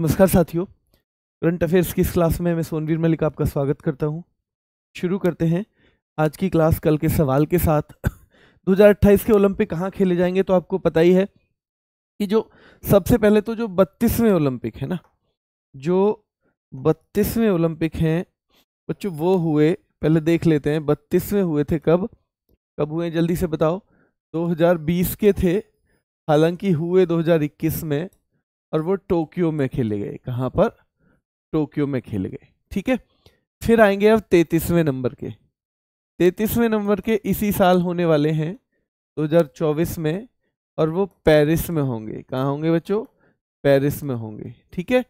नमस्कार साथियों current affairs की इस क्लास में मैं सोनवीर मलिक आपका स्वागत करता हूं शुरू करते हैं आज की क्लास कल के सवाल के साथ 2028 के ओलंपिक कहाँ खेले जाएंगे तो आपको पता ही है कि जो सबसे पहले तो जो बत्तीसवें ओलंपिक है ना जो बत्तीसवें ओलंपिक हैं बच्चों वो हुए पहले देख लेते हैं बत्तीसवें हुए थे कब कब हुए जल्दी से बताओ दो के थे हालांकि हुए दो में और वो टोक्यो में खेले गए कहाँ पर टोक्यो में खेले गए ठीक है फिर आएंगे अब तैतीसवें नंबर के तैतीसवें नंबर के इसी साल होने वाले हैं 2024 में और वो पेरिस में होंगे कहाँ होंगे बच्चों पेरिस में होंगे ठीक है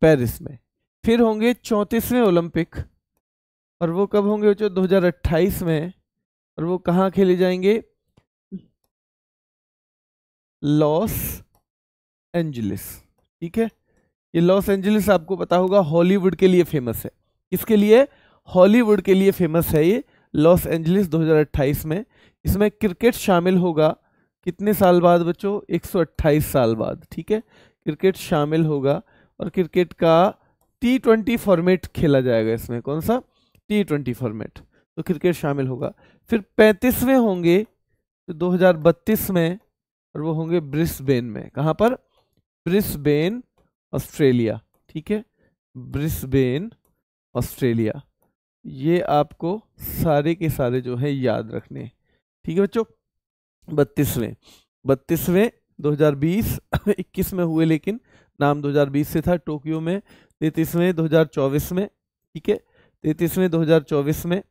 पेरिस में फिर होंगे चौंतीसवें ओलंपिक और वो कब होंगे बच्चों 2028 में और वो कहाँ खेले जाएंगे लॉस एंजलिस ठीक है ये लॉस एंजलिस आपको पता होगा हॉलीवुड के लिए फेमस है इसके लिए हॉलीवुड के लिए फेमस है ये लॉस एंजलिस 2028 में इसमें क्रिकेट शामिल होगा कितने साल बाद बच्चों 128 साल बाद ठीक है क्रिकेट शामिल होगा और क्रिकेट का टी ट्वेंटी फॉर्मेट खेला जाएगा इसमें कौन सा टी ट्वेंटी फॉर्मेट तो क्रिकेट शामिल होगा फिर पैंतीसवें होंगे तो 2032 में और वो होंगे ब्रिस्बेन में कहाँ पर ब्रिस्बेन ऑस्ट्रेलिया ठीक है ब्रिस्बेन ऑस्ट्रेलिया ये आपको सारे के सारे जो है याद रखने ठीक है बच्चों बत्तीसवें बत्तीसवें 2020 21 में हुए लेकिन नाम 2020 से था टोक्यो में तैतीसवें 2024 में ठीक है तैतीसवें 2024 में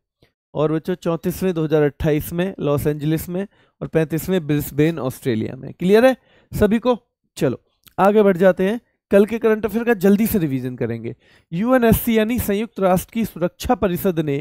और बच्चों चौंतीसवें 2028 में लॉस एंजलिस में और पैंतीसवें ब्रिस्बेन ऑस्ट्रेलिया में क्लियर है सभी को चलो आगे बढ़ जाते हैं कल के करंट अफेयर का जल्दी से रिवीजन करेंगे यूएनएससी यानी संयुक्त राष्ट्र की सुरक्षा परिषद ने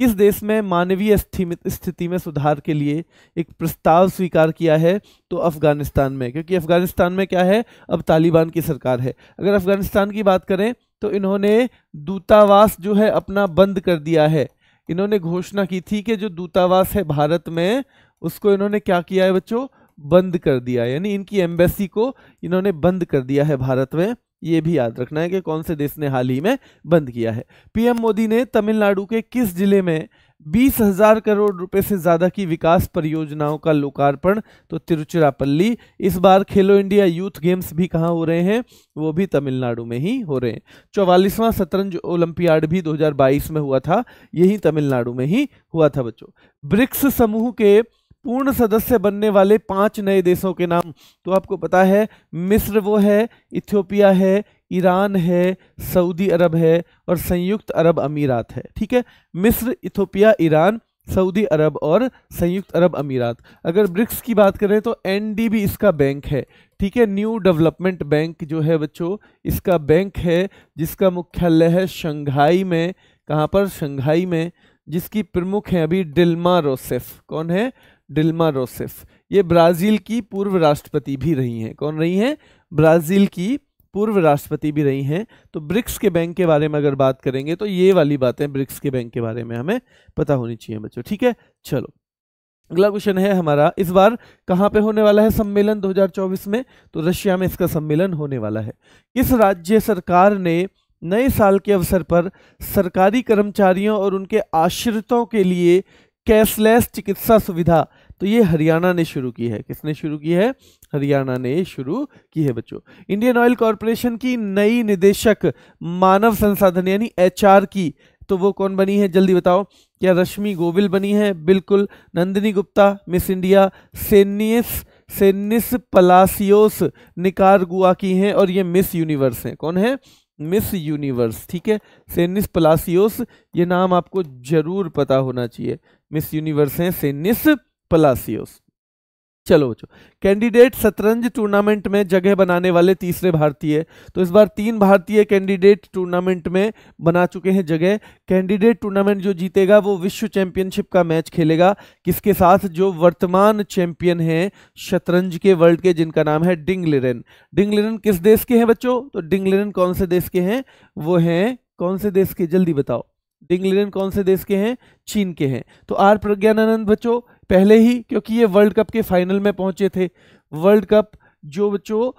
किस देश में मानवीय स्थिति में सुधार के लिए एक प्रस्ताव स्वीकार किया है तो अफगानिस्तान में क्योंकि अफगानिस्तान में क्या है अब तालिबान की सरकार है अगर अफगानिस्तान की बात करें तो इन्होंने दूतावास जो है अपना बंद कर दिया है इन्होंने घोषणा की थी कि जो दूतावास है भारत में उसको इन्होंने क्या किया है बच्चों बंद कर दिया यानी इनकी एम्बेसी को इन्होंने बंद कर दिया है भारत में ये भी याद रखना है कि कौन से देश ने हाल ही में बंद किया है पीएम मोदी ने तमिलनाडु के किस जिले में बीस हजार करोड़ रुपए से ज़्यादा की विकास परियोजनाओं का लोकार्पण तो तिरुचिरापल्ली इस बार खेलो इंडिया यूथ गेम्स भी कहाँ हो रहे हैं वो भी तमिलनाडु में ही हो रहे हैं चौवालीसवां शतरंज ओलंपियाड भी 2022 में हुआ था यही तमिलनाडु में ही हुआ था बच्चों ब्रिक्स समूह के पूर्ण सदस्य बनने वाले पांच नए देशों के नाम तो आपको पता है मिस्र वो है इथियोपिया है ईरान है सऊदी अरब है और संयुक्त अरब अमीरात है ठीक है मिस्र इथियोपिया ईरान सऊदी अरब और संयुक्त अरब अमीरात अगर ब्रिक्स की बात करें तो एनडीबी इसका बैंक है ठीक है न्यू डेवलपमेंट बैंक जो है बच्चों इसका बैंक है जिसका मुख्यालय है शंघाई में कहाँ पर शंघाई में जिसकी प्रमुख है अभी डिल्मा रोसेफ कौन है डिल्मा रोसेफ ये ब्राज़ील की पूर्व राष्ट्रपति भी रही हैं कौन रही हैं ब्राज़ील की पूर्व राष्ट्रपति भी रही हैं तो ब्रिक्स के बैंक के बारे में अगर बात करेंगे तो ये वाली बातें ब्रिक्स के बैंक के बारे में हमें पता होनी चाहिए बच्चों ठीक है चलो अगला क्वेश्चन है हमारा इस बार कहाँ पे होने वाला है सम्मेलन 2024 में तो रशिया में इसका सम्मेलन होने वाला है किस राज्य सरकार ने नए साल के अवसर पर सरकारी कर्मचारियों और उनके आश्रितों के लिए कैशलेस चिकित्सा सुविधा तो ये हरियाणा ने शुरू की है किसने शुरू की है हरियाणा ने शुरू की है बच्चों इंडियन ऑयल कॉरपोरेशन की नई निदेशक मानव संसाधन यानी एचआर की तो वो कौन बनी है जल्दी बताओ क्या रश्मि गोविल बनी है बिल्कुल Nandini Gupta miss India Sheynnis Sheynnis Palacios Nicaragua की हैं और ये मिस यूनिवर्स हैं कौन है मिस यूनिवर्स ठीक है सेनिस पलासियोस ये नाम आपको जरूर पता होना चाहिए मिस यूनिवर्स हैं सेनिस पलासियोस चलो बच्चों कैंडिडेट शतरंज टूर्नामेंट में जगह बनाने वाले तीसरे भारतीय तो इस बार तीन भारतीय कैंडिडेट टूर्नामेंट में बना चुके हैं जगह कैंडिडेट टूर्नामेंट जो जीतेगा वो विश्व चैंपियनशिप का मैच खेलेगा किसके साथ जो वर्तमान चैंपियन हैं शतरंज के वर्ल्ड के जिनका नाम है डिंगलिरन डिंगलिरन किस देश के हैं बच्चों तो डिंगलिरन कौन से देश के हैं वो हैं कौन से देश के जल्दी बताओ डिंगलिन कौन से देश के हैं चीन के हैं तो आर प्रज्ञानानंद बच्चों पहले ही क्योंकि ये वर्ल्ड कप के फाइनल में पहुंचे थे वर्ल्ड कप जो बच्चों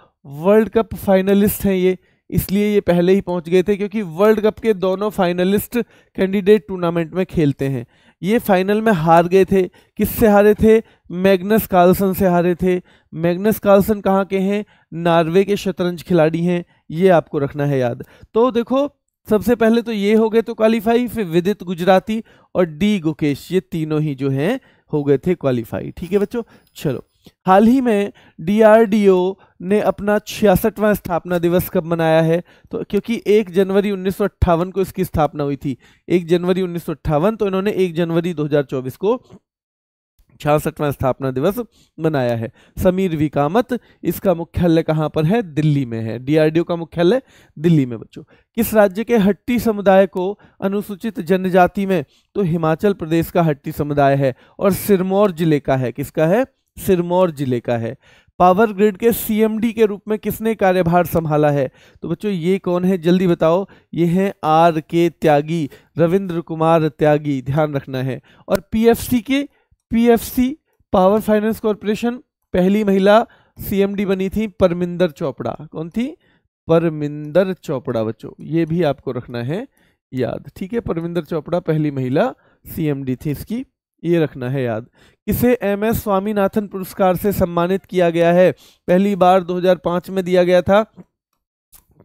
वर्ल्ड कप फाइनलिस्ट हैं ये इसलिए ये पहले ही पहुंच गए थे क्योंकि वर्ल्ड कप के दोनों फाइनलिस्ट कैंडिडेट टूर्नामेंट में खेलते हैं ये फाइनल में हार गए थे किससे हारे थे मैग्नस कार्लसन से हारे थे मैग्नस कार्लसन कहाँ के हैं नार्वे के शतरंज खिलाड़ी हैं ये आपको रखना है याद तो देखो सबसे पहले तो ये हो गए तो क्वालिफाई फिर विदित गुजराती और डी गुकेश ये तीनों ही जो हैं हो गए थे क्वालिफाई ठीक है बच्चों चलो हाल ही में डीआरडीओ ने अपना छियासठवां स्थापना दिवस कब मनाया है तो क्योंकि एक जनवरी उन्नीस को इसकी स्थापना हुई थी एक जनवरी उन्नीस तो इन्होंने एक जनवरी दो को छियासठवां स्थापना दिवस मनाया है समीर वी कामत इसका मुख्यालय कहाँ पर है दिल्ली में है डीआरडीओ का मुख्यालय दिल्ली में बच्चों किस राज्य के हट्टी समुदाय को अनुसूचित जनजाति में तो हिमाचल प्रदेश का हट्टी समुदाय है और सिरमौर जिले का है किसका है सिरमौर जिले का है पावर ग्रिड के सीएमडी के रूप में किसने कार्यभार संभाला है तो बच्चों ये कौन है जल्दी बताओ ये हैं आर के त्यागी रविंद्र कुमार त्यागी ध्यान रखना है और पीएफसी के पीएफसी पावर फाइनेंस कॉरपोरेशन पहली महिला सीएमडी बनी थी परमिंदर चोपड़ा कौन थी परमिंदर चोपड़ा बच्चों ये भी आपको रखना है याद ठीक है परमिंदर चोपड़ा पहली महिला सीएमडी थी इसकी ये रखना है याद इसे एम एस स्वामीनाथन पुरस्कार से सम्मानित किया गया है पहली बार 2005 में दिया गया था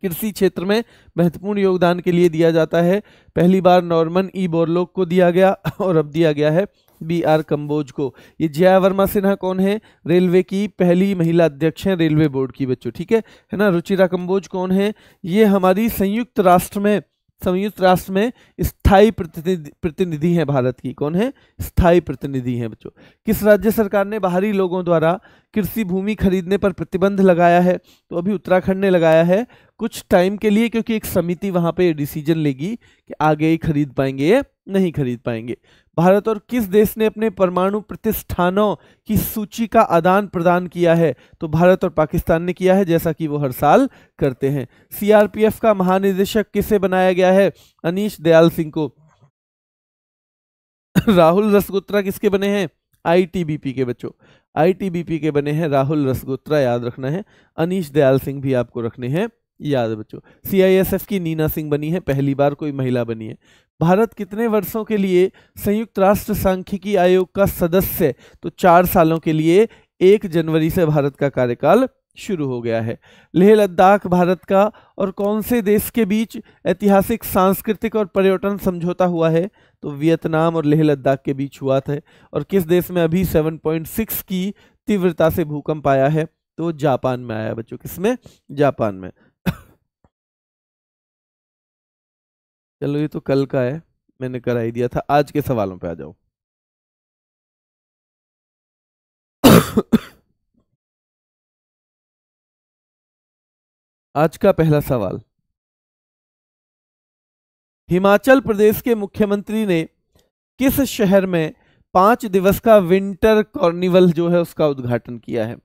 कृषि क्षेत्र में महत्वपूर्ण योगदान के लिए दिया जाता है पहली बार नॉर्मन ई बोरलोक को दिया गया और अब दिया गया है बी आर कंबोज को ये जया वर्मा सिन्हा कौन है रेलवे की पहली महिला अध्यक्ष हैं रेलवे बोर्ड की बच्चों ठीक है है ना रुचिरा कंबोज कौन है ये हमारी संयुक्त राष्ट्र में संयुक्त राष्ट्र में स्थायी प्रतिनिधि प्रतिनिधि हैं भारत की कौन है स्थायी प्रतिनिधि हैं बच्चों किस राज्य सरकार ने बाहरी लोगों द्वारा कृषि भूमि खरीदने पर प्रतिबंध लगाया है तो अभी उत्तराखंड ने लगाया है कुछ टाइम के लिए क्योंकि एक समिति वहां पे डिसीजन लेगी कि आगे ही खरीद पाएंगे या नहीं खरीद पाएंगे भारत और किस देश ने अपने परमाणु प्रतिष्ठानों की सूची का आदान प्रदान किया है तो भारत और पाकिस्तान ने किया है जैसा कि वो हर साल करते हैं सीआरपीएफ का महानिदेशक किसे बनाया गया है अनिश दयाल सिंह को राहुल रसगोत्रा किसके बने हैं आईटीबीपी के बच्चों आईटीबीपी के बने हैं राहुल रसगोत्रा याद रखना है अनिश दयाल सिंह भी आपको रखने हैं याद है बच्चों सीआईएसएफ की नीना सिंह बनी है पहली बार कोई महिला बनी है भारत कितने वर्षों के लिए संयुक्त राष्ट्र सांख्यिकी आयोग का सदस्य तो चार सालों के लिए एक जनवरी से भारत का कार्यकाल शुरू हो गया है लेह लद्दाख भारत का और कौन से देश के बीच ऐतिहासिक सांस्कृतिक और पर्यटन समझौता हुआ है तो वियतनाम और लेह लद्दाख के बीच हुआ था और किस देश में अभी 7.6 की तीव्रता से भूकंप आया है तो जापान में आया बच्चों किसमें जापान में चलो ये तो कल का है मैंने करा ही दिया था आज के सवालों पे आ जाओ आज का पहला सवाल हिमाचल प्रदेश के मुख्यमंत्री ने किस शहर में पांच दिवस का विंटर कॉर्निवल जो है उसका उद्घाटन किया है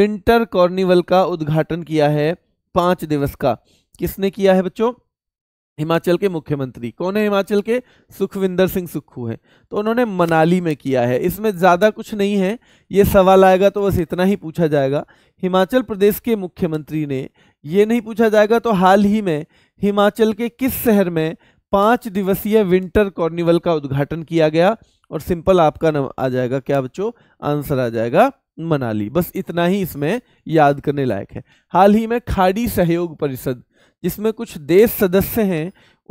विंटर कॉर्निवल का उद्घाटन किया है पांच दिवस का किसने किया है बच्चों हिमाचल के मुख्यमंत्री कौन है हिमाचल के सुखविंदर सिंह सुक्खू है तो उन्होंने मनाली में किया है इसमें ज़्यादा कुछ नहीं है ये सवाल आएगा तो बस इतना ही पूछा जाएगा हिमाचल प्रदेश के मुख्यमंत्री ने ये नहीं पूछा जाएगा तो हाल ही में हिमाचल के किस शहर में पाँच दिवसीय विंटर कॉर्निवल का उद्घाटन किया गया और सिंपल आपका नाम आ जाएगा क्या बच्चों आंसर आ जाएगा मनाली बस इतना ही इसमें याद करने लायक है हाल ही में खाड़ी सहयोग परिषद जिसमें कुछ देश सदस्य हैं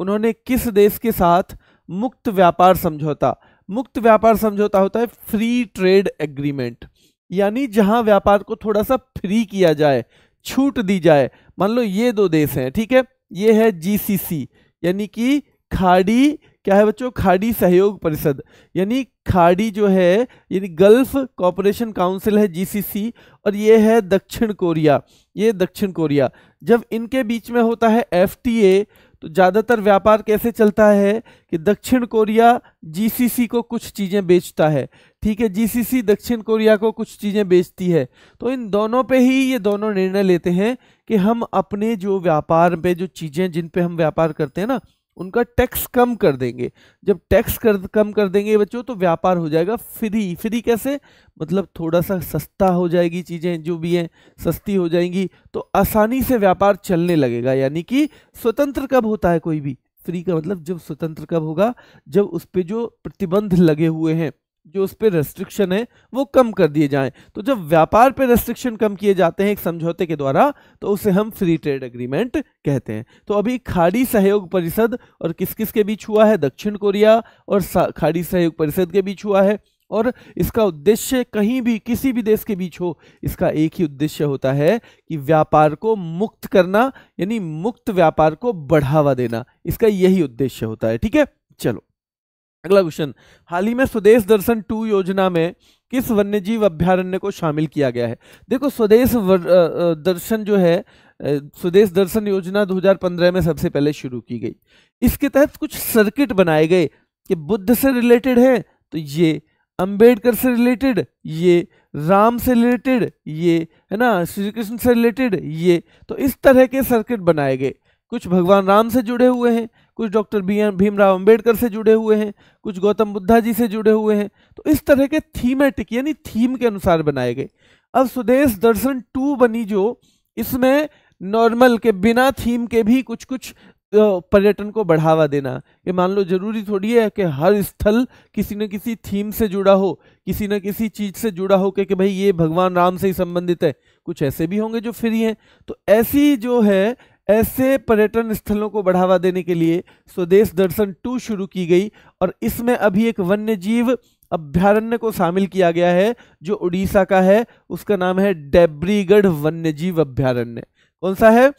उन्होंने किस देश के साथ मुक्त व्यापार समझौता मुक्त व्यापार समझौता होता है फ्री ट्रेड एग्रीमेंट यानी जहां व्यापार को थोड़ा सा फ्री किया जाए छूट दी जाए मान लो ये दो देश हैं ठीक है ये है जीसीसी यानी कि खाड़ी क्या है बच्चों खाड़ी सहयोग परिषद यानी खाड़ी जो है यानी गल्फ कॉपरेशन काउंसिल है जीसीसी और ये है दक्षिण कोरिया ये दक्षिण कोरिया जब इनके बीच में होता है एफटीए तो ज़्यादातर व्यापार कैसे चलता है कि दक्षिण कोरिया जीसीसी को कुछ चीज़ें बेचता है ठीक है जीसीसी दक्षिण कोरिया को कुछ चीज़ें बेचती है तो इन दोनों पे ही ये दोनों निर्णय लेते हैं कि हम अपने जो व्यापार पे जो चीज़ें जिन पे हम व्यापार करते हैं ना उनका टैक्स कम कर देंगे जब टैक्स कर कम कर देंगे बच्चों तो व्यापार हो जाएगा फ्री फ्री कैसे मतलब थोड़ा सा सस्ता हो जाएगी चीज़ें जो भी हैं सस्ती हो जाएंगी तो आसानी से व्यापार चलने लगेगा यानी कि स्वतंत्र कब होता है कोई भी फ्री का मतलब जब स्वतंत्र कब होगा जब उस पर जो प्रतिबंध लगे हुए हैं जो उस पर रेस्ट्रिक्शन है वो कम कर दिए जाएं तो जब व्यापार पे रेस्ट्रिक्शन कम किए जाते हैं एक समझौते के द्वारा तो उसे हम फ्री ट्रेड एग्रीमेंट कहते हैं तो अभी खाड़ी सहयोग परिषद और किस किस के बीच हुआ है दक्षिण कोरिया और खाड़ी सहयोग परिषद के बीच हुआ है और इसका उद्देश्य कहीं भी किसी भी देश के बीच हो इसका एक ही उद्देश्य होता है कि व्यापार को मुक्त करना यानी मुक्त व्यापार को बढ़ावा देना इसका यही उद्देश्य होता है ठीक है चलो अगला क्वेश्चन हाल ही में स्वदेश दर्शन टू योजना में किस वन्यजीव अभ्यारण्य को शामिल किया गया है देखो स्वदेश दर्शन जो है स्वदेश दर्शन योजना 2015 में सबसे पहले शुरू की गई इसके तहत कुछ सर्किट बनाए गए कि बुद्ध से रिलेटेड है तो ये अंबेडकर से रिलेटेड ये राम से रिलेटेड ये है ना श्री कृष्ण से रिलेटेड ये तो इस तरह के सर्किट बनाए गए कुछ भगवान राम से जुड़े हुए हैं कुछ डॉक्टर भीमराव अंबेडकर से जुड़े हुए हैं कुछ गौतम बुद्धा जी से जुड़े हुए हैं तो इस तरह के थीमेटिक यानी थीम के अनुसार बनाए गए अब स्वदेश दर्शन टू बनी जो इसमें नॉर्मल के बिना थीम के भी कुछ कुछ पर्यटन को बढ़ावा देना ये मान लो जरूरी थोड़ी है कि हर स्थल किसी न किसी थीम से जुड़ा हो किसी न किसी चीज़ से जुड़ा हो कि भाई ये भगवान राम से ही संबंधित है कुछ ऐसे भी होंगे जो फ्री हैं तो ऐसी जो है ऐसे पर्यटन स्थलों को बढ़ावा देने के लिए स्वदेश दर्शन टू शुरू की गई और इसमें अभी एक वन्य जीव अभ्यारण्य को शामिल किया गया है जो उड़ीसा का है उसका नाम है डेब्रीगढ़ वन्य जीव अभ्यारण्य कौन सा है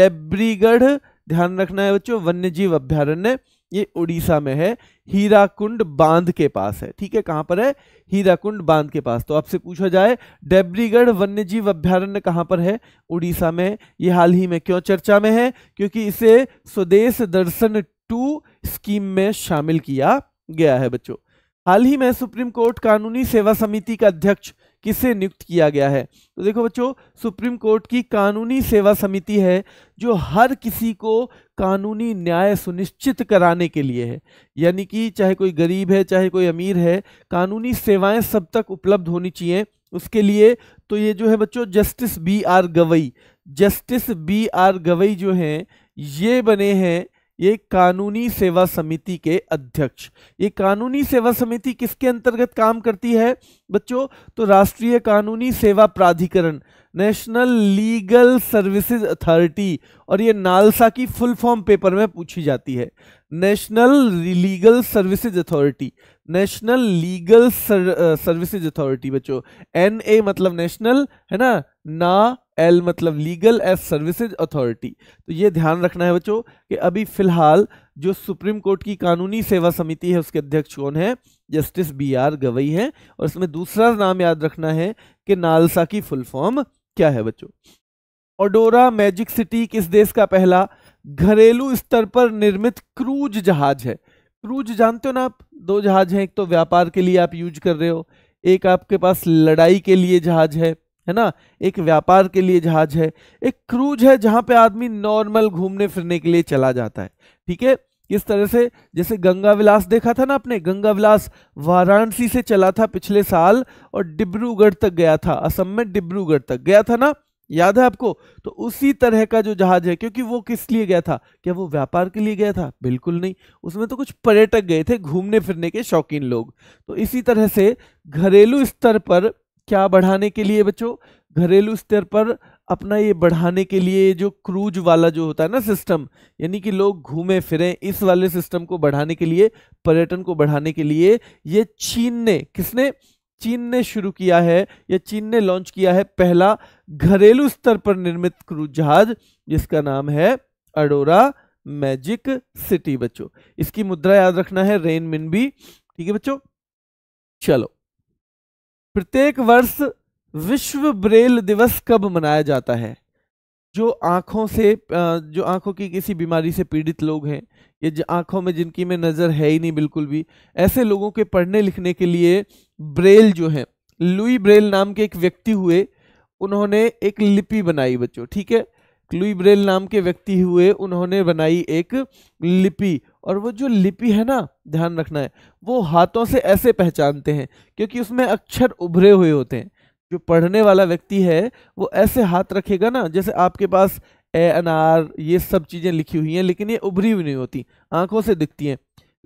डेब्रीगढ़ ध्यान रखना है बच्चों वन्य जीव अभ्यारण्य ये उड़ीसा में है हीराकुंड बांध के पास है ठीक है कहां पर है हीराकुंड बांध के पास तो आपसे पूछा जाए डेब्रीगढ़ वन्यजीव अभ्यारण्य कहां पर है उड़ीसा में ये हाल ही में क्यों चर्चा में है क्योंकि इसे स्वदेश दर्शन टू स्कीम में शामिल किया गया है बच्चों हाल ही में सुप्रीम कोर्ट कानूनी सेवा समिति का अध्यक्ष किसे नियुक्त किया गया है तो देखो बच्चों सुप्रीम कोर्ट की कानूनी सेवा समिति है जो हर किसी को कानूनी न्याय सुनिश्चित कराने के लिए है यानी कि चाहे कोई गरीब है चाहे कोई अमीर है कानूनी सेवाएं सब तक उपलब्ध होनी चाहिए उसके लिए तो ये जो है बच्चों justice B R Gavai justice B R Gavai जो हैं ये बने हैं ये कानूनी सेवा समिति के अध्यक्ष ये कानूनी सेवा समिति किसके अंतर्गत काम करती है बच्चों तो राष्ट्रीय कानूनी सेवा प्राधिकरण नेशनल लीगल सर्विसेज अथॉरिटी और ये नालसा की फुल फॉर्म पेपर में पूछी जाती है national legal services authority national legal services authority बच्चों एन ए मतलब नेशनल है ना ना एल मतलब लीगल एज सर्विसेज अथॉरिटी तो ये ध्यान रखना है बच्चों कि अभी फिलहाल जो सुप्रीम कोर्ट की कानूनी सेवा समिति है उसके अध्यक्ष कौन है जस्टिस बी आर गवई हैं और इसमें दूसरा नाम याद रखना है कि नालसा की फुल फॉर्म क्या है बच्चों ओडोरा मैजिक सिटी किस देश का पहला घरेलू स्तर पर निर्मित क्रूज जहाज है क्रूज जानते हो ना आप दो जहाज हैं एक तो व्यापार के लिए आप यूज कर रहे हो एक आपके पास लड़ाई के लिए जहाज है है ना एक व्यापार के लिए जहाज है एक क्रूज है जहां पे आदमी नॉर्मल घूमने फिरने के लिए चला जाता है ठीक है इस तरह से जैसे गंगा विलास देखा था ना आपने गंगा विलास वाराणसी से चला था पिछले साल और डिब्रूगढ़ तक गया था असम में डिब्रूगढ़ तक गया था ना याद है आपको तो उसी तरह का जो जहाज है क्योंकि वो किस लिए गया था क्या वो व्यापार के लिए गया था बिल्कुल नहीं उसमें तो कुछ पर्यटक गए थे घूमने फिरने के शौकीन लोग तो इसी तरह से घरेलू स्तर पर क्या बढ़ाने के लिए बच्चों घरेलू स्तर पर अपना ये बढ़ाने के लिए जो क्रूज वाला जो होता है ना सिस्टम यानी कि लोग घूमे फिरें इस वाले सिस्टम को बढ़ाने के लिए पर्यटन को बढ़ाने के लिए ये चीन ने किसने चीन ने शुरू किया है या चीन ने लॉन्च किया है पहला घरेलू स्तर पर निर्मित क्रूज जहाज जिसका नाम है अडोरा मैजिक सिटी बच्चों इसकी मुद्रा याद रखना है रेन भी ठीक है बच्चों चलो प्रत्येक वर्ष विश्व ब्रेल दिवस कब मनाया जाता है जो आँखों से जो आँखों की किसी बीमारी से पीड़ित लोग हैं ये आँखों में जिनकी में नज़र है ही नहीं बिल्कुल भी ऐसे लोगों के पढ़ने लिखने के लिए ब्रेल जो है लुई ब्रेल नाम के एक व्यक्ति हुए उन्होंने एक लिपि बनाई बच्चों ठीक है लुई ब्रेल नाम के व्यक्ति हुए उन्होंने बनाई एक लिपि और वो जो लिपि है ना ध्यान रखना है वो हाथों से ऐसे पहचानते हैं क्योंकि उसमें अक्षर उभरे हुए होते हैं जो पढ़ने वाला व्यक्ति है वो ऐसे हाथ रखेगा ना जैसे आपके पास ए अनार ये सब चीज़ें लिखी हुई हैं लेकिन ये उभरी हुई नहीं होती आँखों से दिखती हैं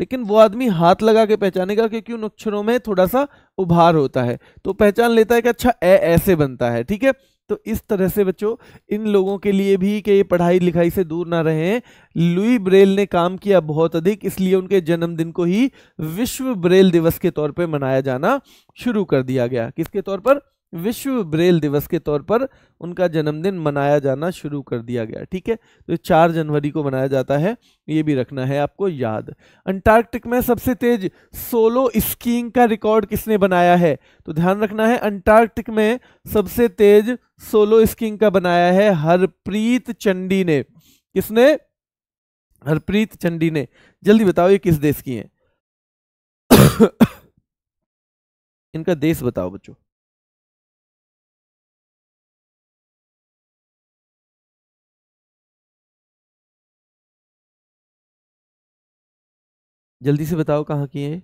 लेकिन वो आदमी हाथ लगा के पहचानेगा क्योंकि उन अक्षरों में थोड़ा सा उभार होता है तो पहचान लेता है कि अच्छा ए ऐसे बनता है ठीक है तो इस तरह से बच्चों इन लोगों के लिए भी कि ये पढ़ाई लिखाई से दूर ना रहें लुई ब्रेल ने काम किया बहुत अधिक इसलिए उनके जन्मदिन को ही विश्व ब्रेल दिवस के तौर पर मनाया जाना शुरू कर दिया गया किसके तौर पर विश्व ब्रेल दिवस के तौर पर उनका जन्मदिन मनाया जाना शुरू कर दिया गया ठीक है तो चार जनवरी को मनाया जाता है ये भी रखना है आपको याद अंटार्कटिक में सबसे तेज सोलो स्कीइंग का रिकॉर्ड किसने बनाया है तो ध्यान रखना है अंटार्कटिक में सबसे तेज सोलो स्कीइंग का बनाया है हरप्रीत चंडी ने किसने हरप्रीत चंडी ने जल्दी बताओ ये किस देश की है इनका देश बताओ बच्चों जल्दी से बताओ कहाँ की है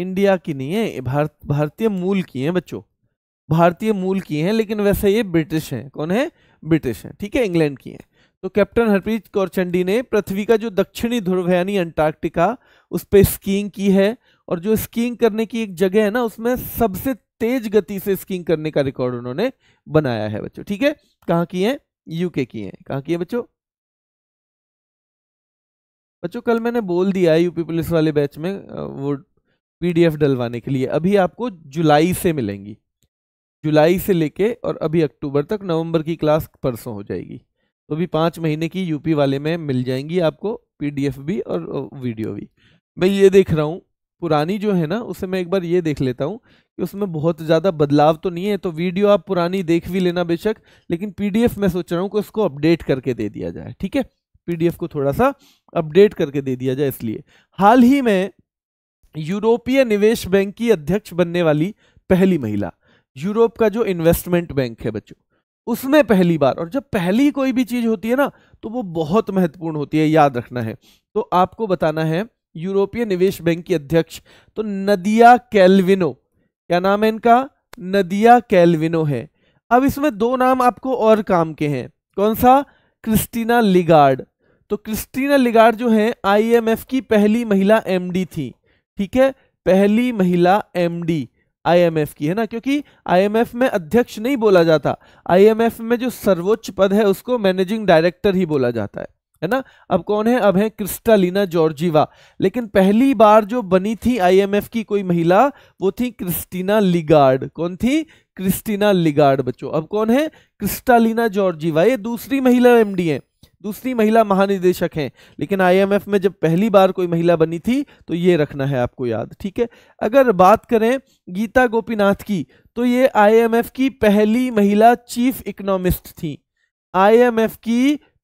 इंडिया की नहीं है भारत भारतीय मूल की है बच्चों भारतीय मूल की है लेकिन वैसे ये ब्रिटिश है कौन है ब्रिटिश है ठीक है इंग्लैंड की है तो कैप्टन हरप्रीत कौर चंडी ने पृथ्वी का जो दक्षिणी ध्रुव है यानी अंटार्कटिका उस पर स्कीइंग की है और जो स्कीइंग करने की एक जगह है ना उसमें सबसे तेज गति से स्कीइंग करने का रिकॉर्ड उन्होंने बनाया है बच्चों ठीक है कहाँ की है यूके की हैं कहाँ की है बच्चों बच्चों कल मैंने बोल दिया है यूपी पुलिस वाले बैच में वो पीडीएफ डलवाने के लिए अभी आपको जुलाई से मिलेंगी जुलाई से लेके और अभी अक्टूबर तक नवंबर की क्लास परसों हो जाएगी तो अभी पाँच महीने की यूपी वाले में मिल जाएंगी आपको पीडीएफ भी और वीडियो भी मैं ये देख रहा हूँ पुरानी जो है ना उसे मैं एक बार ये देख लेता हूँ कि उसमें बहुत ज़्यादा बदलाव तो नहीं है तो वीडियो आप पुरानी देख भी लेना बेशक लेकिन पीडीएफ मैं सोच रहा हूँ कि उसको अपडेट करके दे दिया जाए ठीक है पीडीएफ को थोड़ा सा अपडेट करके दे दिया जाए इसलिए हाल ही में यूरोपीय निवेश बैंक की अध्यक्ष बनने वाली पहली महिला यूरोप का जो इन्वेस्टमेंट बैंक है बच्चों उसमें पहली बार और जब पहली कोई भी चीज़ होती है ना तो वो बहुत महत्वपूर्ण होती है याद रखना है तो आपको बताना है यूरोपीय निवेश बैंक की अध्यक्ष तो नदिया कैलविनो क्या नाम है इनका नदिया कैलविनो है अब इसमें दो नाम आपको और काम के हैं कौन सा क्रिस्टीना लिगार्ड तो क्रिस्टीना लिगार्ड जो है आईएमएफ की पहली महिला एमडी थी ठीक है पहली महिला एमडी आईएमएफ की है ना क्योंकि आईएमएफ में अध्यक्ष नहीं बोला जाता आईएमएफ में जो सर्वोच्च पद है उसको मैनेजिंग डायरेक्टर ही बोला जाता है है ना अब कौन है अब है क्रिस्टालिना जॉर्जीवा लेकिन पहली बार जो बनी थी आईएमएफ की कोई महिला वो थी क्रिस्टीना लिगार्ड कौन थी क्रिस्टीना लिगार्ड बच्चों अब कौन है क्रिस्टालिना जॉर्जीवा ये दूसरी महिला एमडी है दूसरी महिला महानिदेशक हैं लेकिन आईएमएफ में जब पहली बार कोई महिला बनी थी तो ये रखना है आपको याद ठीक है अगर बात करें गीता गोपीनाथ की तो ये आईएमएफ की पहली महिला चीफ इकोनॉमिस्ट थी आईएमएफ की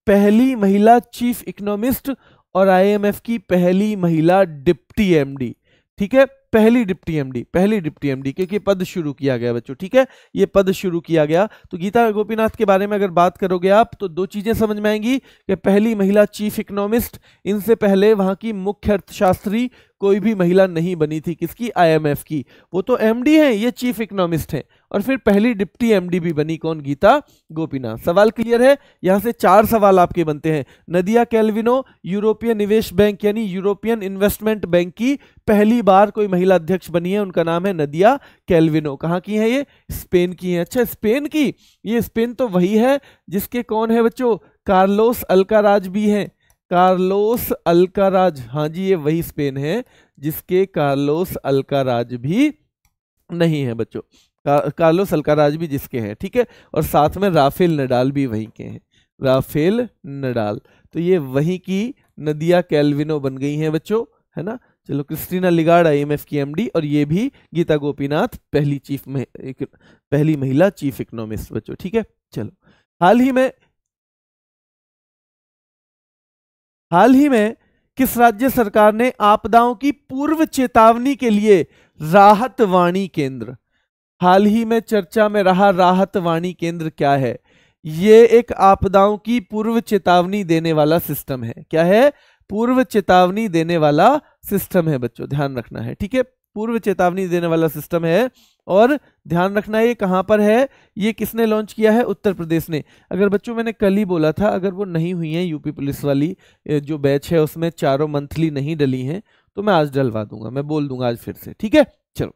पहली महिला चीफ इकोनॉमिस्ट और आईएमएफ की पहली महिला डिप्टी एमडी ठीक है पहली डिप्टी एमडी पहली डिप्टी एमडी क्योंकि पद शुरू किया गया बच्चों ठीक है ये पद शुरू किया गया तो गीता गोपीनाथ के बारे में अगर बात करोगे आप तो दो चीजें समझ में आएंगी कि पहली महिला चीफ इकोनॉमिस्ट इनसे पहले वहां की मुख्य अर्थशास्त्री कोई भी महिला नहीं बनी थी किसकी आईएमएफ की वो तो एमडी है ये चीफ इकोनॉमिस्ट हैं और फिर पहली डिप्टी एमडी भी बनी कौन गीता गोपीनाथ सवाल क्लियर है यहाँ से चार सवाल आपके बनते हैं नदिया कैलविनो यूरोपियन निवेश बैंक यानी यूरोपियन इन्वेस्टमेंट बैंक की पहली बार कोई महिला अध्यक्ष बनी है उनका नाम है नदिया कैलविनो कहाँ की है ये स्पेन की है अच्छा स्पेन की ये स्पेन तो वही है जिसके कौन है बच्चों कार्लोस अलकाराज भी हैं कार्लोस अलकाराज हाँ जी ये वही स्पेन है जिसके कार्लोस अलकाराज भी नहीं है बच्चों कार्लोस अलकाराज भी जिसके हैं ठीक है और साथ में राफेल नडाल भी वहीं के हैं राफेल नडाल तो ये वहीं की नदिया कैलविनो बन गई हैं बच्चों है ना चलो क्रिस्टीना एम एफ की एम और ये भी गीता गोपीनाथ पहली चीफ में एक, पहली महिला चीफ इकोनॉमिस्ट बच्चों ठीक है चलो हाल ही में हाल ही में किस राज्य सरकार ने आपदाओं की पूर्व चेतावनी के लिए राहत वाणी केंद्र हाल ही में चर्चा में रहा राहत वाणी केंद्र क्या है ये एक आपदाओं की पूर्व चेतावनी देने वाला सिस्टम है क्या है पूर्व चेतावनी देने वाला सिस्टम है बच्चों ध्यान रखना है ठीक है पूर्व चेतावनी देने वाला सिस्टम है और ध्यान रखना ये कहाँ पर है ये किसने लॉन्च किया है उत्तर प्रदेश ने अगर बच्चों मैंने कल ही बोला था अगर वो नहीं हुई है यूपी पुलिस वाली जो बैच है उसमें चारों मंथली नहीं डली हैं तो मैं आज डलवा दूंगा मैं बोल दूंगा आज फिर से ठीक है चलो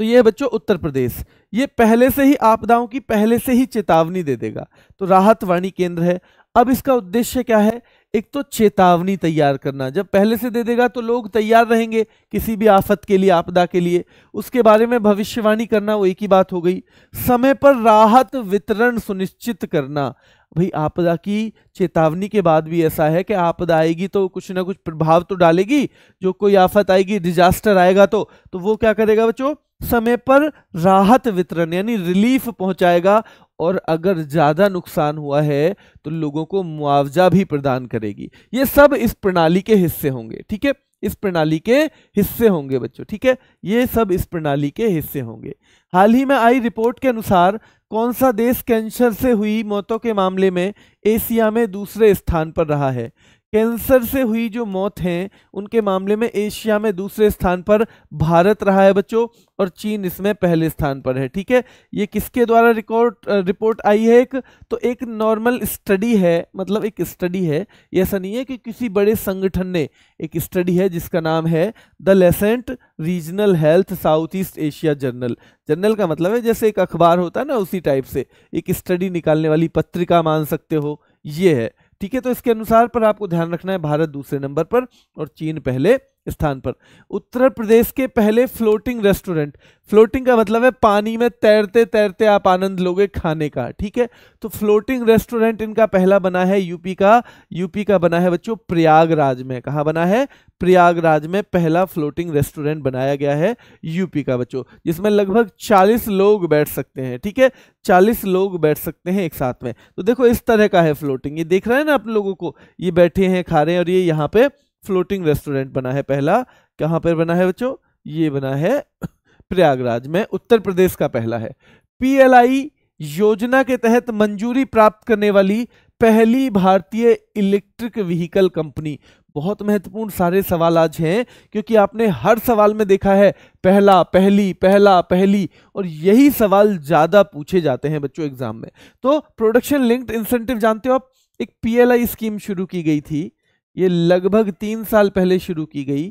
तो ये बच्चों उत्तर प्रदेश ये पहले से ही आपदाओं की पहले से ही चेतावनी दे देगा तो राहत वाणी केंद्र है अब इसका उद्देश्य क्या है एक तो चेतावनी तैयार करना जब पहले से दे देगा तो लोग तैयार रहेंगे किसी भी आफत के लिए आपदा के लिए उसके बारे में भविष्यवाणी करना वो एक ही बात हो गई समय पर राहत वितरण सुनिश्चित करना भाई आपदा की चेतावनी के बाद भी ऐसा है कि आपदा आएगी तो कुछ ना कुछ प्रभाव तो डालेगी जो कोई आफत आएगी डिजास्टर आएगा तो तो वो क्या करेगा बच्चों समय पर राहत वितरण यानी रिलीफ पहुंचाएगा और अगर ज़्यादा नुकसान हुआ है तो लोगों को मुआवजा भी प्रदान करेगी ये सब इस प्रणाली के हिस्से होंगे ठीक है इस प्रणाली के हिस्से होंगे बच्चों ठीक है ये सब इस प्रणाली के हिस्से होंगे हाल ही में आई रिपोर्ट के अनुसार कौन सा देश कैंसर से हुई मौतों के मामले में एशिया में दूसरे स्थान पर रहा है कैंसर से हुई जो मौत हैं उनके मामले में एशिया में दूसरे स्थान पर भारत रहा है बच्चों और चीन इसमें पहले स्थान पर है ठीक है ये किसके द्वारा रिकॉर्ड रिपोर्ट आई है एक तो एक नॉर्मल स्टडी है मतलब एक स्टडी है ऐसा नहीं है कि किसी बड़े संगठन ने एक स्टडी है जिसका नाम है the Lancet regional health South East Asia journal journal का मतलब है जैसे एक अखबार होता है ना उसी टाइप से एक स्टडी निकालने वाली पत्रिका मान सकते हो ये है ठीक है तो इसके अनुसार पर आपको ध्यान रखना है भारत दूसरे नंबर पर और चीन पहले स्थान पर उत्तर प्रदेश के पहले फ्लोटिंग रेस्टोरेंट फ्लोटिंग का मतलब है पानी में तैरते तैरते आप आनंद लोगे खाने का ठीक है तो फ्लोटिंग रेस्टोरेंट इनका पहला बना है यूपी का यूपी का बना है बच्चों प्रयागराज में कहा बना है प्रयागराज में पहला फ्लोटिंग रेस्टोरेंट बनाया गया है यूपी का बच्चों जिसमें लगभग चालीस लोग बैठ सकते हैं ठीक है चालीस लोग बैठ सकते हैं एक साथ में तो देखो इस तरह का है फ्लोटिंग ये देख रहे हैं ना आप लोगों को ये बैठे हैं खा रहे हैं और ये यहाँ पे फ्लोटिंग रेस्टोरेंट बना है पहला कहाँ पर बना है बच्चों ये बना है प्रयागराज में उत्तर प्रदेश का पहला है पीएलआई योजना के तहत मंजूरी प्राप्त करने वाली पहली भारतीय इलेक्ट्रिक व्हीकल कंपनी बहुत महत्वपूर्ण सारे सवाल आज हैं क्योंकि आपने हर सवाल में देखा है पहला पहली पहला पहली और यही सवाल ज़्यादा पूछे जाते हैं बच्चों एग्जाम में तो प्रोडक्शन लिंक्ड इंसेंटिव जानते हो आप एक पीएलआई स्कीम शुरू की गई थी ये लगभग तीन साल पहले शुरू की गई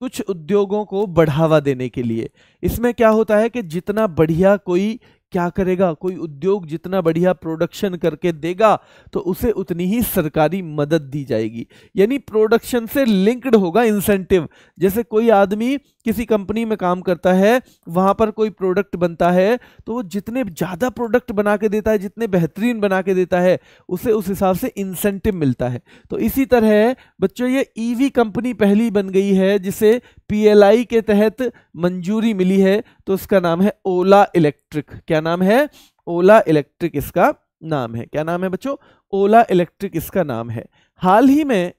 कुछ उद्योगों को बढ़ावा देने के लिए इसमें क्या होता है कि जितना बढ़िया कोई क्या करेगा कोई उद्योग जितना बढ़िया प्रोडक्शन करके देगा तो उसे उतनी ही सरकारी मदद दी जाएगी यानी प्रोडक्शन से लिंक्ड होगा इंसेंटिव जैसे कोई आदमी किसी कंपनी में काम करता है वहाँ पर कोई प्रोडक्ट बनता है तो वो जितने ज़्यादा प्रोडक्ट बना के देता है जितने बेहतरीन बना के देता है उसे उस हिसाब से इंसेंटिव मिलता है तो इसी तरह बच्चों ये ई e कंपनी पहली बन गई है जिसे पी के तहत मंजूरी मिली है तो उसका नाम है ओला इलेक्ट्रिक क्या क्या नाम है ओला इलेक्ट्रिक इसका नाम है क्या नाम है बच्चों ओला इलेक्ट्रिक इसका नाम है हाल ही में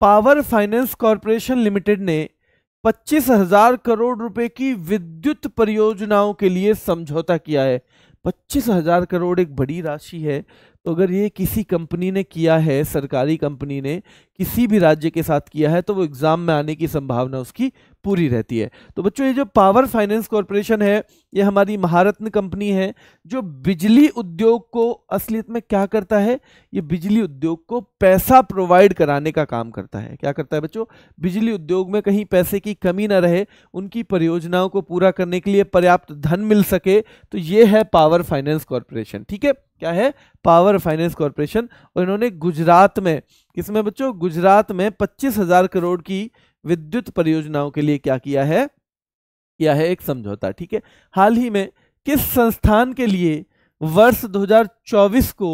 पावर फाइनेंस कॉरपोरेशन लिमिटेड ने पच्चीस हजार करोड़ रुपए की विद्युत परियोजनाओं के लिए समझौता किया है पच्चीस हजार करोड़ एक बड़ी राशि है तो अगर ये किसी कंपनी ने किया है सरकारी कंपनी ने किसी भी राज्य के साथ किया है तो वो एग्ज़ाम में आने की संभावना उसकी पूरी रहती है तो बच्चों ये जो पावर फाइनेंस कॉरपोरेशन है ये हमारी महारत्न कंपनी है जो बिजली उद्योग को असलियत में क्या करता है ये बिजली उद्योग को पैसा प्रोवाइड कराने का काम करता है क्या करता है बच्चों बिजली उद्योग में कहीं पैसे की कमी ना रहे उनकी परियोजनाओं को पूरा करने के लिए पर्याप्त धन मिल सके तो ये है पावर फाइनेंस कॉरपोरेशन ठीक है क्या है पावर फाइनेंस कॉरपोरेशन और इन्होंने गुजरात में किसमें बच्चों गुजरात में पच्चीस हजार करोड़ की विद्युत परियोजनाओं के लिए क्या किया है किया है एक समझौता ठीक है हाल ही में किस संस्थान के लिए वर्ष 2024 को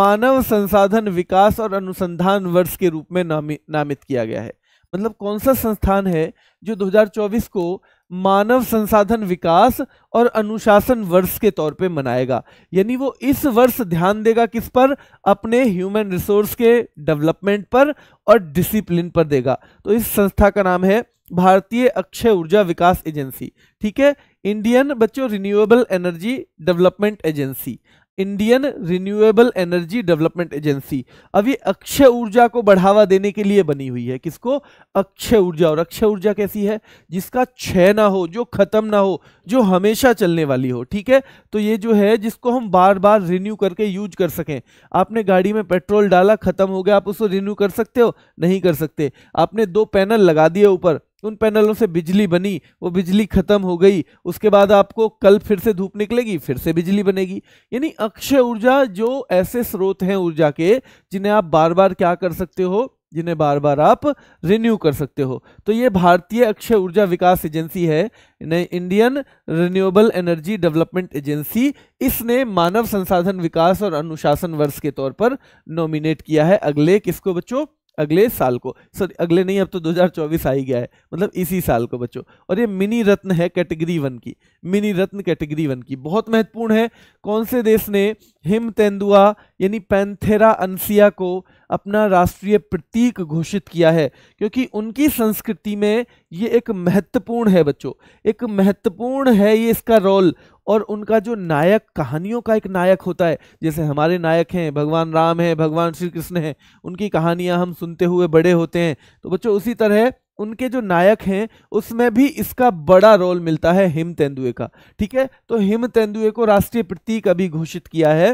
मानव संसाधन विकास और अनुसंधान वर्ष के रूप में नामित किया गया है मतलब कौन सा संस्थान है जो 2024 को मानव संसाधन विकास और अनुशासन वर्ष के तौर पे मनाएगा यानी वो इस वर्ष ध्यान देगा किस पर अपने ह्यूमन रिसोर्स के डेवलपमेंट पर और डिसिप्लिन पर देगा तो इस संस्था का नाम है भारतीय अक्षय ऊर्जा विकास एजेंसी ठीक है इंडियन बच्चों renewable energy development agency Indian renewable energy development agency अब ये अक्षय ऊर्जा को बढ़ावा देने के लिए बनी हुई है किसको अक्षय ऊर्जा और अक्षय ऊर्जा कैसी है जिसका क्षय ना हो जो खत्म ना हो जो हमेशा चलने वाली हो ठीक है तो ये जो है जिसको हम बार बार रिन्यू करके यूज कर सकें आपने गाड़ी में पेट्रोल डाला खत्म हो गया आप उसको रिन्यू कर सकते हो नहीं कर सकते आपने दो पैनल लगा दिए ऊपर उन पैनलों से बिजली बनी वो बिजली खत्म हो गई उसके बाद आपको कल फिर से धूप निकलेगी फिर से बिजली बनेगी यानी अक्षय ऊर्जा जो ऐसे स्रोत हैं ऊर्जा के जिन्हें आप बार बार क्या कर सकते हो जिन्हें बार बार आप रिन्यू कर सकते हो तो ये भारतीय अक्षय ऊर्जा विकास एजेंसी है Indian renewable energy development agency इसने मानव संसाधन विकास और अनुशासन वर्ष के तौर पर नॉमिनेट किया है अगले किसको बच्चों अगले साल को सॉरी अगले नहीं अब तो 2024 आ ही गया है मतलब इसी साल को बच्चों और ये मिनी रत्न है कैटेगरी वन की मिनी रत्न कैटेगरी वन की बहुत महत्वपूर्ण है कौन से देश ने हिम तेंदुआ यानी पैंथेरा अंसिया को अपना राष्ट्रीय प्रतीक घोषित किया है क्योंकि उनकी संस्कृति में ये एक महत्वपूर्ण है बच्चों एक महत्वपूर्ण है ये इसका रोल और उनका जो नायक कहानियों का एक नायक होता है जैसे हमारे नायक हैं भगवान राम हैं भगवान श्री कृष्ण हैं उनकी कहानियां हम सुनते हुए बड़े होते हैं तो बच्चों उसी तरह उनके जो नायक हैं उसमें भी इसका बड़ा रोल मिलता है हिम तेंदुए का ठीक है तो हिम तेंदुए को राष्ट्रीय प्रतीक अभी घोषित किया है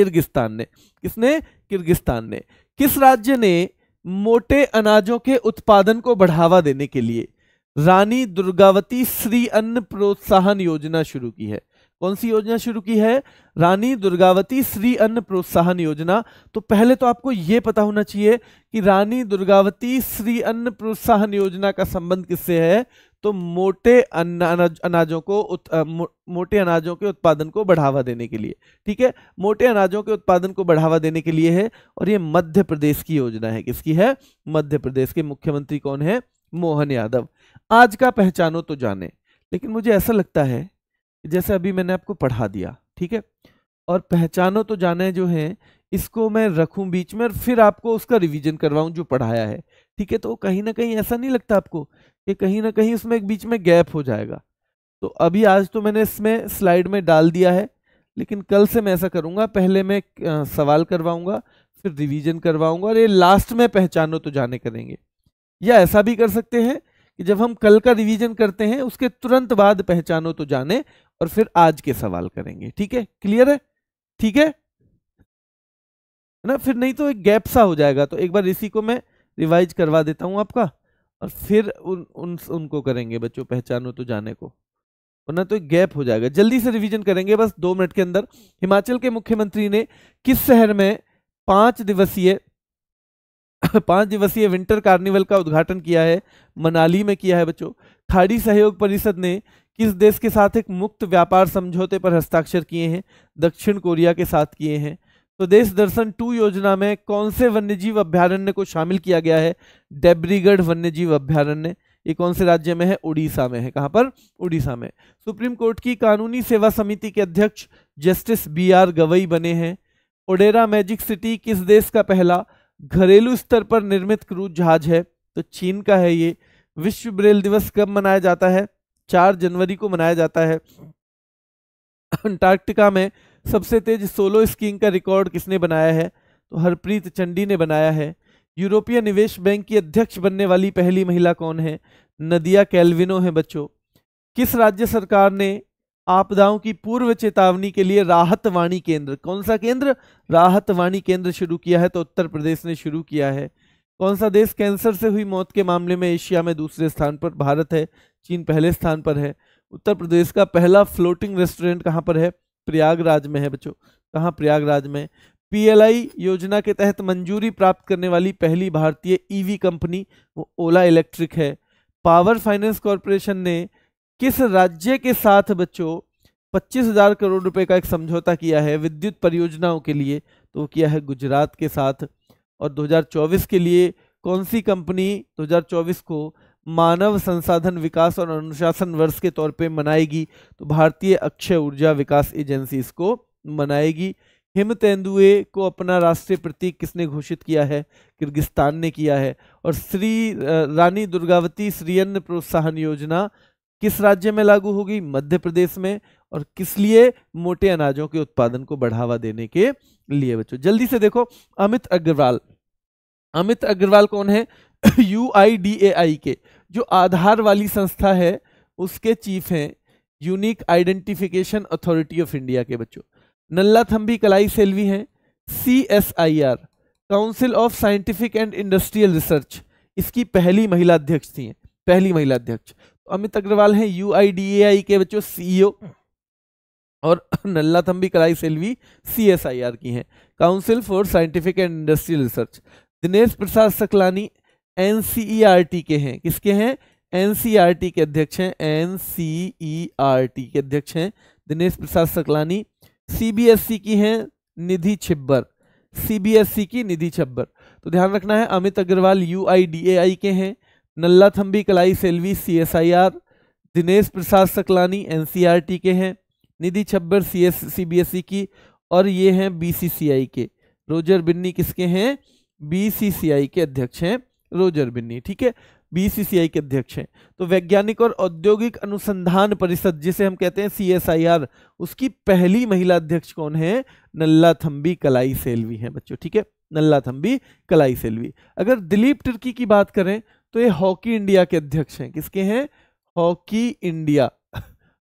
किर्गिस्तान ने किसने किर्गिस्तान ने किस राज्य ने मोटे अनाजों के उत्पादन को बढ़ावा देने के लिए रानी दुर्गावती श्री अन्न प्रोत्साहन योजना शुरू की है कौन सी योजना शुरू की है रानी दुर्गावती श्री अन्न प्रोत्साहन योजना तो पहले तो आपको यह पता होना चाहिए कि रानी दुर्गावती श्री अन्न प्रोत्साहन योजना का संबंध किससे है तो मोटे अनाजों को उत, मो, मोटे अनाजों के उत्पादन को बढ़ावा देने के लिए ठीक है मोटे अनाजों के उत्पादन को बढ़ावा देने के लिए है और ये मध्य प्रदेश की योजना है किसकी है मध्य प्रदेश के मुख्यमंत्री कौन है मोहन यादव आज का पहचानो तो जाने लेकिन मुझे ऐसा लगता है जैसे अभी मैंने आपको पढ़ा दिया ठीक है और पहचानो तो जाने जो है इसको मैं रखूं बीच में और फिर आपको उसका रिवीजन करवाऊं जो पढ़ाया है ठीक है तो कहीं ना कहीं ऐसा नहीं लगता आपको कि कहीं ना कहीं उसमें एक बीच में गैप हो जाएगा तो अभी आज तो मैंने इसमें स्लाइड में डाल दिया है लेकिन कल से मैं ऐसा करूंगा पहले मैं सवाल करवाऊंगा फिर रिवीजन करवाऊंगा और ये लास्ट में पहचानो तो जाने करेंगे या ऐसा भी कर सकते हैं कि जब हम कल का रिवीजन करते हैं उसके तुरंत बाद पहचानो तो जाने और फिर आज के सवाल करेंगे ठीक है क्लियर है ठीक है ना फिर नहीं तो एक गैप सा हो जाएगा तो एक बार इसी को मैं रिवाइज करवा देता हूं आपका और फिर उन, उन उनको करेंगे बच्चों पहचानो तो जाने को वरना तो एक गैप हो जाएगा जल्दी से रिवीजन करेंगे बस दो मिनट के अंदर हिमाचल के मुख्यमंत्री ने किस शहर में पांच दिवसीय पाँच दिवसीय विंटर कार्निवल का उद्घाटन किया है मनाली में किया है बच्चों खाड़ी सहयोग परिषद ने किस देश के साथ एक मुक्त व्यापार समझौते पर हस्ताक्षर किए हैं दक्षिण कोरिया के साथ किए हैं स्वदेश तो देश दर्शन टू योजना में कौन से वन्यजीव अभ्यारण्य को शामिल किया गया है डेबरीगढ़ वन्यजीव अभ्यारण्य ये कौन से राज्य में है उड़ीसा में है कहाँ पर उड़ीसा में सुप्रीम कोर्ट की कानूनी सेवा समिति के अध्यक्ष जस्टिस बी आर गवई बने हैं ओडेरा मैजिक सिटी किस देश का पहला घरेलू स्तर पर निर्मित क्रूज जहाज है तो चीन का है ये विश्व ब्रेल दिवस कब मनाया जाता है चार जनवरी को मनाया जाता है अंटार्कटिका में सबसे तेज सोलो स्कीइंग का रिकॉर्ड किसने बनाया है तो हरप्रीत चंडी ने बनाया है यूरोपीय निवेश बैंक की अध्यक्ष बनने वाली पहली महिला कौन है नदिया कैलविनो है बच्चों किस राज्य सरकार ने आपदाओं की पूर्व चेतावनी के लिए राहत वाणी केंद्र कौन सा केंद्र राहत वाणी केंद्र शुरू किया है तो उत्तर प्रदेश ने शुरू किया है कौन सा देश कैंसर से हुई मौत के मामले में एशिया में दूसरे स्थान पर भारत है चीन पहले स्थान पर है उत्तर प्रदेश का पहला फ्लोटिंग रेस्टोरेंट कहाँ पर है प्रयागराज में है बच्चों कहाँ प्रयागराज में पी योजना के तहत मंजूरी प्राप्त करने वाली पहली भारतीय ईवी कंपनी वो ओला इलेक्ट्रिक है पावर फाइनेंस कॉरपोरेशन ने किस राज्य के साथ बच्चों पच्चीस हजार करोड़ रुपए का एक समझौता किया है विद्युत परियोजनाओं के लिए तो किया है गुजरात के साथ और 2024 के लिए कौन सी कंपनी 2024 को मानव संसाधन विकास और अनुशासन वर्ष के तौर पे मनाएगी तो भारतीय अक्षय ऊर्जा विकास एजेंसी इसको मनाएगी हिम तेंदुए को अपना राष्ट्रीय प्रतीक किसने घोषित किया है किर्गिस्तान ने किया है और श्री रानी दुर्गावती श्रीअन्न प्रोत्साहन योजना किस राज्य में लागू होगी मध्य प्रदेश में और किस लिए मोटे अनाजों के उत्पादन को बढ़ावा देने के लिए बच्चों जल्दी से देखो अमित अग्रवाल अमित अग्रवाल कौन है you I D A I के जो आधार वाली संस्था है उसके चीफ हैं unique identification authority of India के बच्चों नल्ला थम्बी कलाई सेल्वी हैं C S I R council of scientific and industrial research इसकी पहली महिला अध्यक्ष थी पहली महिला अध्यक्ष अमित अग्रवाल हैं यू के बच्चों सीईओ e हम्म। और नल्ला थम्बी कलाई Kalaiselvi C S I R की हैं council for scientific and industrial research Dinesh Prasad Saklani N C E R T के हैं किसके हैं एन सी आर टी के अध्यक्ष हैं N C E R T के अध्यक्ष हैं Dinesh Prasad Saklani C B S C की हैं Nidhi Chhibber C B S C की निधि छिब्बर तो ध्यान रखना है Amit Agarwal U I D A I के हैं नल्ला थम्बी कलाई सेल्वी सीएसआईआर दिनेश प्रसाद सकलानी एनसीईआरटी के हैं निधि छब्बर सी एस सीबीएसई की और ये हैं बीसीसीआई के रोजर बिन्नी किसके हैं बीसीसीआई के अध्यक्ष हैं रोजर बिन्नी ठीक है बीसीसीआई के अध्यक्ष हैं तो वैज्ञानिक और औद्योगिक अनुसंधान परिषद जिसे हम कहते हैं सीएसआईआर उसकी पहली महिला अध्यक्ष कौन है नल्ला थम्बी कलाई सेल्वी हैं बच्चों ठीक है नल्ला थम्बी कलाई सेल्वी अगर दिलीप तिर्की की बात करें तो ये हॉकी इंडिया के अध्यक्ष हैं किसके हैं हॉकी इंडिया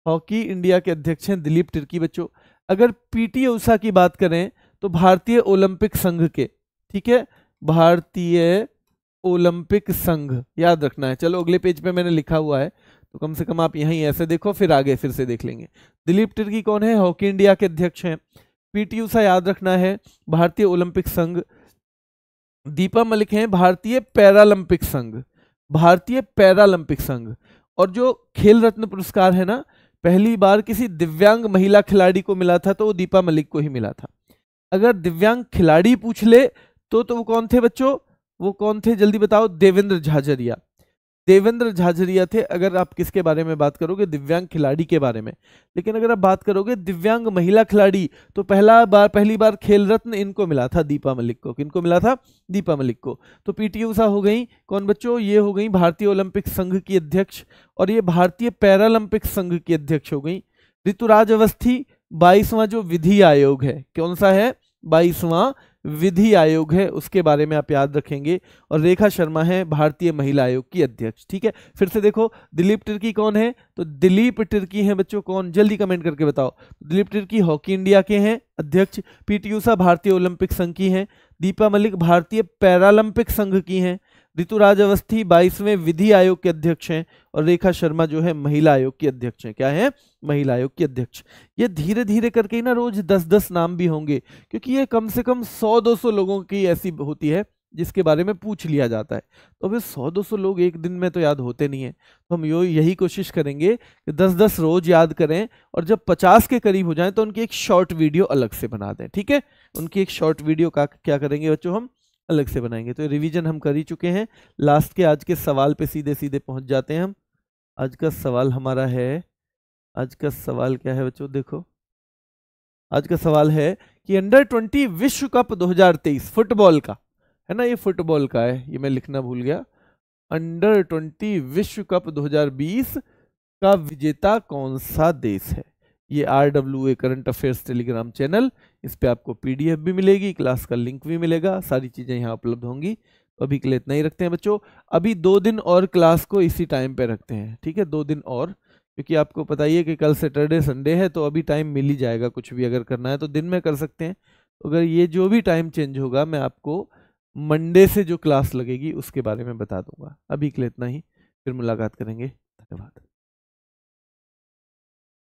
हॉकी इंडिया के अध्यक्ष हैं दिलीप तिर्की बच्चों अगर पीटी ऊषा की बात करें तो भारतीय ओलंपिक संघ के ठीक है भारतीय ओलंपिक संघ याद रखना है चलो अगले पेज पे मैंने लिखा हुआ है तो कम से कम आप यहीं ऐसे देखो फिर आगे फिर से देख लेंगे दिलीप तिर्की कौन है हॉकी इंडिया के अध्यक्ष हैं पीटी ऊषा याद रखना है भारतीय ओलंपिक संघ दीपा मलिक हैं भारतीय पैरालंपिक संघ भारतीय पैरालंपिक संघ और जो खेल रत्न पुरस्कार है ना पहली बार किसी दिव्यांग महिला खिलाड़ी को मिला था तो वो दीपा मलिक को ही मिला था अगर दिव्यांग खिलाड़ी पूछ ले तो तो वो कौन थे बच्चों वो कौन थे जल्दी बताओ देवेंद्र झाझरिया देवेंद्र झाझरिया थे अगर आप किसके बारे में बात करोगे दिव्यांग खिलाड़ी के बारे में लेकिन अगर आप बात करोगे दिव्यांग महिला खिलाड़ी तो पहला बार पहली बार खेल रत्न इनको मिला था दीपा मलिक को किनको मिला था दीपा मलिक को तो पीटी ऊषा हो गई कौन बच्चों ये हो गई भारतीय ओलंपिक संघ की अध्यक्ष और ये भारतीय पैरालंपिक संघ की अध्यक्ष हो गई ऋतुराज अवस्थी बाईसवां जो विधि आयोग है कौन सा है बाईसवां विधि आयोग है उसके बारे में आप याद रखेंगे और रेखा शर्मा है भारतीय महिला आयोग की अध्यक्ष ठीक है फिर से देखो दिलीप टिर्की कौन है तो दिलीप टिर्की हैं बच्चों कौन जल्दी कमेंट करके बताओ दिलीप टिर्की हॉकी इंडिया के हैं अध्यक्ष पीटी ऊषा भारतीय ओलंपिक संघ की हैं दीपा मलिक भारतीय पैरालंपिक संघ की हैं ऋतुराज अवस्थी बाईसवें विधि आयोग के अध्यक्ष हैं और रेखा शर्मा जो है महिला आयोग की अध्यक्ष हैं क्या है महिला आयोग की अध्यक्ष ये धीरे धीरे करके ही ना रोज दस दस नाम भी होंगे क्योंकि ये कम से कम सौ दो सौ लोगों की ऐसी होती है जिसके बारे में पूछ लिया जाता है तो अभी सौ दो सौ लोग एक दिन में तो याद होते नहीं है तो हम यो यही कोशिश करेंगे कि दस दस रोज याद करें और जब पचास के करीब हो जाए तो उनकी एक शॉर्ट वीडियो अलग से बना दें ठीक है उनकी एक शॉर्ट वीडियो का क्या करेंगे बच्चों हम अलग से बनाएंगे तो रिवीजन हम कर ही चुके हैं लास्ट के आज के सवाल पे सीधे सीधे पहुंच जाते हैं हम आज का सवाल हमारा है आज का सवाल क्या है बच्चों देखो आज का सवाल है कि अंडर ट्वेंटी विश्व कप 2023 फुटबॉल का है ना ये फुटबॉल का है ये मैं लिखना भूल गया अंडर ट्वेंटी विश्व कप बीस का विजेता कौन सा देश है ये R W A current affairs telegram channel इस पर आपको पी भी मिलेगी क्लास का लिंक भी मिलेगा सारी चीज़ें यहाँ उपलब्ध होंगी तो अभी के लिए इतना ही रखते हैं बच्चों अभी दो दिन और क्लास को इसी टाइम पे रखते हैं ठीक है दो दिन और क्योंकि आपको पता ही है कि कल सैटरडे संडे है तो अभी टाइम मिल ही जाएगा कुछ भी अगर करना है तो दिन में कर सकते हैं तो अगर ये जो भी टाइम चेंज होगा मैं आपको मंडे से जो क्लास लगेगी उसके बारे में बता दूंगा अभी के लिए इतना ही फिर मुलाकात करेंगे धन्यवाद